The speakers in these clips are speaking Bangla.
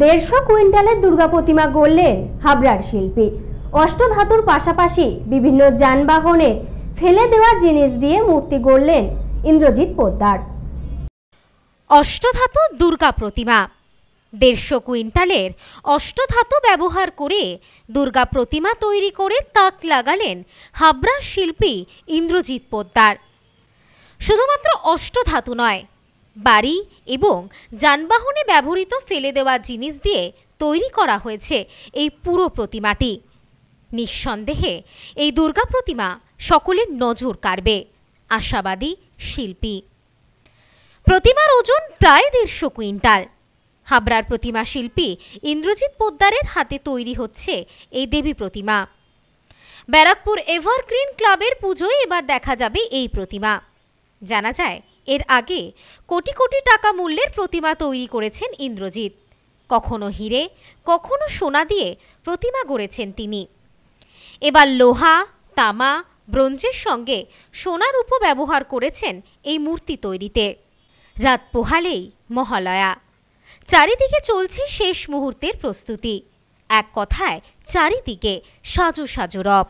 দেড়শো কুইন্টালের দুর্গা প্রতিমা গড়লেন হাবড়ার শিল্পী অষ্টধাতুর পাশাপাশি বিভিন্ন যানবাহনে ফেলে দেওয়া জিনিস দিয়ে মূর্তি গড়লেন ইন্দ্রজিৎ পোদ্দার অষ্টধাতু দুর্গা প্রতিমা দেড়শো কুইন্টালের অষ্টধাতু ব্যবহার করে দুর্গা প্রতিমা তৈরি করে তাক লাগালেন হাবড়া শিল্পী ইন্দ্রজিৎ পোদ্দার শুধুমাত্র অষ্টধাতু নয় বাড়ি এবং যানবাহনে ব্যবহৃত ফেলে দেওয়া জিনিস দিয়ে তৈরি করা হয়েছে এই পুরো প্রতিমাটি নিঃসন্দেহে এই দুর্গা প্রতিমা সকলের নজর কাড়বে আশাবাদী শিল্পী প্রতিমার ওজন প্রায় দেড়শো কুইন্টাল হাবড়ার প্রতিমা শিল্পী ইন্দ্রজিৎ পোদ্দারের হাতে তৈরি হচ্ছে এই দেবী প্রতিমা ব্যারাকপুর এভারগ্রিন ক্লাবের পুজোয় এবার দেখা যাবে এই প্রতিমা জানা যায় এর আগে কোটি কোটি টাকা মূল্যের প্রতিমা তৈরি করেছেন ইন্দ্রজিৎ কখনো হিরে কখনো সোনা দিয়ে প্রতিমা গড়েছেন তিনি এবার লোহা তামা ব্রোঞ্জের সঙ্গে সোনার উপব্যবহার করেছেন এই মূর্তি তৈরিতে রাত পোহালেই মহালয়া চারিদিকে চলছে শেষ মুহূর্তের প্রস্তুতি এক কথায় চারিদিকে সাজু সাজু রব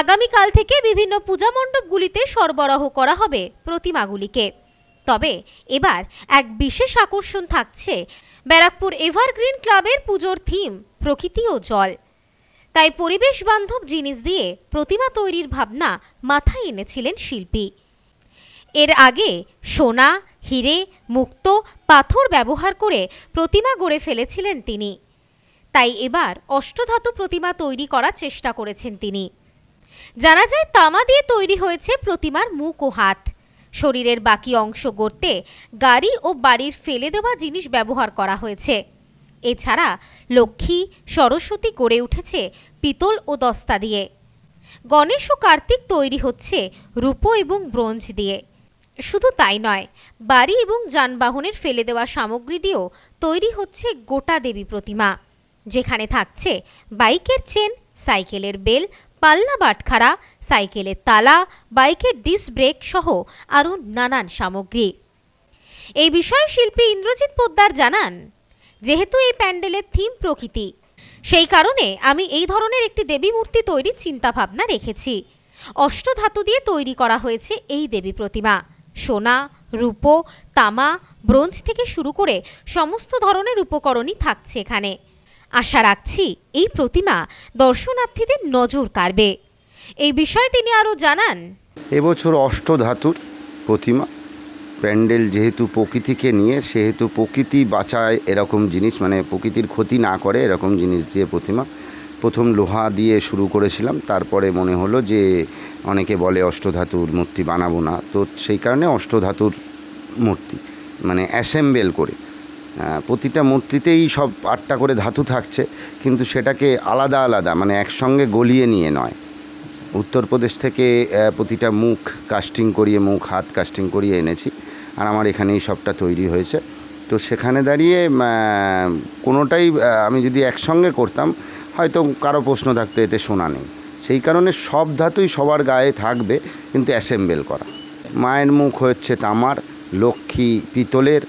আগামীকাল থেকে বিভিন্ন পূজা মণ্ডপগুলিতে সরবরাহ করা হবে প্রতিমাগুলিকে তবে এবার এক বিশেষ আকর্ষণ থাকছে ব্যারাকপুর এভারগ্রিন ক্লাবের পুজোর থিম প্রকৃতি ও জল তাই পরিবেশ বান্ধব জিনিস দিয়ে প্রতিমা তৈরির ভাবনা মাথায় এনেছিলেন শিল্পী এর আগে সোনা হিরে মুক্ত পাথর ব্যবহার করে প্রতিমা গড়ে ফেলেছিলেন তিনি তাই এবার অষ্টধাতু প্রতিমা তৈরি করার চেষ্টা করেছেন তিনি জানা যায় তামা দিয়ে তৈরি হয়েছে প্রতিমার মুখ ও হাত শরীরের বাকি অংশ গড়তে গাড়ি ও বাড়ির ফেলে দেওয়া জিনিস ব্যবহার করা হয়েছে এছাড়া লক্ষ্মী সরস্বতী গড়ে উঠেছে পিতল ও দস্তা দিয়ে গণেশ ও কার্তিক তৈরি হচ্ছে রূপো এবং ব্রোঞ্জ দিয়ে শুধু তাই নয় বাড়ি এবং যানবাহনের ফেলে দেওয়া সামগ্রী দিয়েও তৈরি হচ্ছে গোটা দেবী প্রতিমা যেখানে থাকছে বাইকের চেন সাইকেলের বেল পাল্লা বাটখারা সাইকেলের তালা বাইকের ডিস্ক ব্রেক সহ আরও নানান সামগ্রী এই বিষয়ে শিল্পী ইন্দ্রজিৎ পোদ্দার জানান যেহেতু এই প্যান্ডেলের থিম প্রকৃতি সেই কারণে আমি এই ধরনের একটি দেবী মূর্তি তৈরির চিন্তাভাবনা রেখেছি অষ্টধাতু দিয়ে তৈরি করা হয়েছে এই দেবী প্রতিমা সোনা রূপো তামা ব্রোঞ্জ থেকে শুরু করে সমস্ত ধরনের উপকরণই থাকছে এখানে আশা রাখছি এই প্রতিমা দর্শনার্থীদের নজর কাড়বে এই বিষয়ে তিনি আরও জানান এবছর অষ্টধাতুর প্রতিমা প্যান্ডেল যেহেতু প্রকৃতিকে নিয়ে সেহেতু প্রকৃতি বাঁচায় এরকম জিনিস মানে প্রকৃতির ক্ষতি না করে এরকম জিনিস দিয়ে প্রতিমা প্রথম লোহা দিয়ে শুরু করেছিলাম তারপরে মনে হলো যে অনেকে বলে অষ্টধাতুর মূর্তি বানাবো না তো সেই কারণে অষ্টধাতুর মূর্তি মানে অ্যাসেম্বল করে হ্যাঁ, প্রতিটা মূর্তিতেই সব আটটা করে ধাতু থাকছে কিন্তু সেটাকে আলাদা আলাদা মানে একসঙ্গে গলিয়ে নিয়ে নয় উত্তরপ্রদেশ থেকে প্রতিটা মুখ কাস্টিং করিয়ে মুখ হাত কাস্টিং করিয়ে এনেছি আর আমার এখানেই সবটা তৈরি হয়েছে তো সেখানে দাঁড়িয়ে কোনোটাই আমি যদি একসঙ্গে করতাম হয়তো কারো প্রশ্ন থাকতো এতে শোনা নেই সেই কারণে সব ধাতুই সবার গায়ে থাকবে কিন্তু অ্যাসেম্বল করা মায়ের মুখ হচ্ছে তামার লক্ষ্মী পিতলের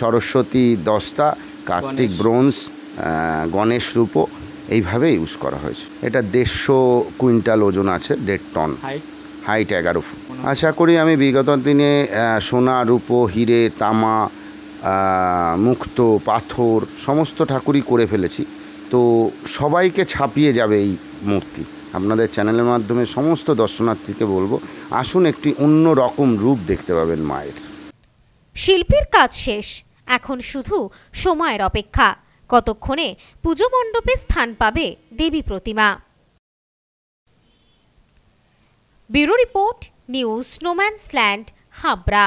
সরস্বতী দশটা কার্তিক ব্রোঞ্জ গণেশ রূপো এইভাবে ইউজ করা হয়েছে এটা দেড়শো কুইন্টাল ওজন আছে দেড় টন হাইট এগারো ফুট আশা করি আমি বিগত দিনে সোনা রূপো হিরে তামা মুক্ত পাথর সমস্ত ঠাকুরই করে ফেলেছি তো সবাইকে ছাপিয়ে যাবে এই মূর্তি আপনাদের চ্যানেলের মাধ্যমে সমস্ত দর্শনার্থীকে বলবো আসুন একটি অন্য রকম রূপ দেখতে পাবেন মায়ের শিল্পীর কাজ শেষ এখন শুধু সময়ের অপেক্ষা কতক্ষণে পুজো মণ্ডপে স্থান পাবে দেবী প্রতিমা bureau report news snowman's land Habra